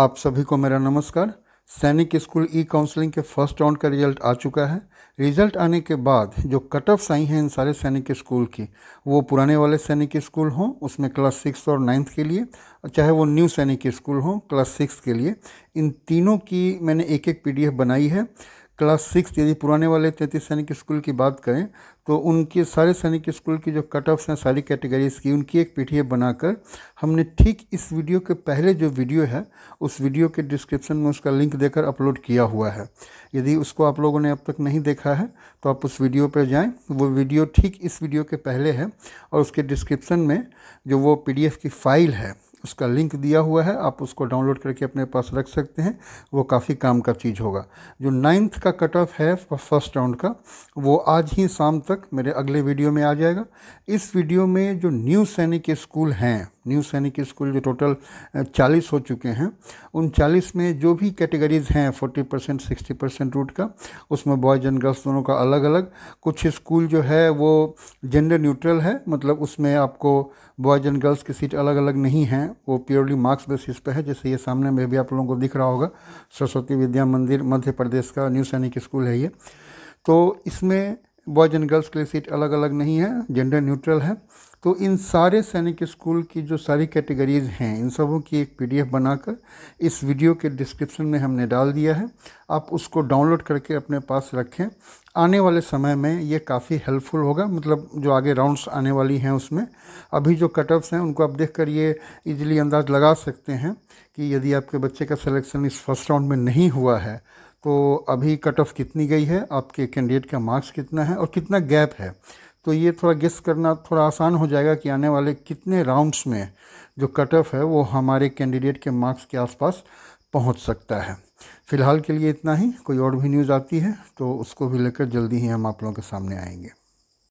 आप सभी को मेरा नमस्कार सैनिक स्कूल ई काउंसलिंग के फर्स्ट राउंड का रिजल्ट आ चुका है रिजल्ट आने के बाद जो कट ऑफ आई हैं इन सारे सैनिक स्कूल की वो पुराने वाले सैनिक स्कूल हों उसमें क्लास सिक्स और नाइन्थ के लिए चाहे वो न्यू सैनिक स्कूल हों क्लास सिक्स के लिए इन तीनों की मैंने एक एक पीडीएफ बनाई है क्लास सिक्स यदि पुराने वाले तैंतीस सैनिक स्कूल की बात करें तो उनके सारे सैनिक स्कूल की जो कट ऑफ्स हैं सारी कैटेगरीज की उनकी एक पी बनाकर हमने ठीक इस वीडियो के पहले जो वीडियो है उस वीडियो के डिस्क्रिप्शन में उसका लिंक देकर अपलोड किया हुआ है यदि उसको आप लोगों ने अब तक नहीं देखा है तो आप उस वीडियो पर जाएँ वो वीडियो ठीक इस वीडियो के पहले है और उसके डिस्क्रिप्शन में जो वो पी की फ़ाइल है उसका लिंक दिया हुआ है आप उसको डाउनलोड करके अपने पास रख सकते हैं वो काफ़ी काम का चीज़ होगा जो नाइन्थ का कट ऑफ है फर्स्ट राउंड का वो आज ही शाम तक मेरे अगले वीडियो में आ जाएगा इस वीडियो में जो न्यू सैनिक स्कूल हैं न्यू सैनिक स्कूल जो टोटल चालीस हो चुके हैं उन चालीस में जो भी कैटेगरीज हैं forty percent sixty percent route का उसमें बॉयज़ एंड गर्ल्स दोनों का अलग अलग कुछ स्कूल जो है वो जेंडर न्यूट्रल है मतलब उसमें आपको बॉयज़ एंड गर्ल्स की सीट अलग अलग नहीं है वो प्योरली मार्क्स बेसिस पे है जैसे ये सामने में भी आप लोगों को दिख रहा होगा सरस्वती विद्या मंदिर मध्य प्रदेश का न्यू सैनिक स्कूल है ये तो इसमें बॉयज़ एंड गर्ल्स के लिए सीट अलग अलग नहीं है जेंडर न्यूट्रल है तो इन सारे सैनिक स्कूल की जो सारी कैटेगरीज हैं इन सबों की एक पीडीएफ बनाकर इस वीडियो के डिस्क्रिप्शन में हमने डाल दिया है आप उसको डाउनलोड करके अपने पास रखें आने वाले समय में ये काफ़ी हेल्पफुल होगा मतलब जो आगे राउंड्स आने वाली हैं उसमें अभी जो कटअप्स हैं उनको आप देख कर ये ईजिली अंदाज़ लगा सकते हैं कि यदि आपके बच्चे का सलेक्शन इस फर्स्ट राउंड में नहीं हुआ है तो अभी कट ऑफ कितनी गई है आपके कैंडिडेट का मार्क्स कितना है और कितना गैप है तो ये थोड़ा गेस करना थोड़ा आसान हो जाएगा कि आने वाले कितने राउंड्स में जो कट ऑफ है वो हमारे कैंडिडेट के मार्क्स के आसपास पहुंच सकता है फ़िलहाल के लिए इतना ही कोई और भी न्यूज़ आती है तो उसको भी लेकर जल्दी ही हम आप लोगों के सामने आएंगे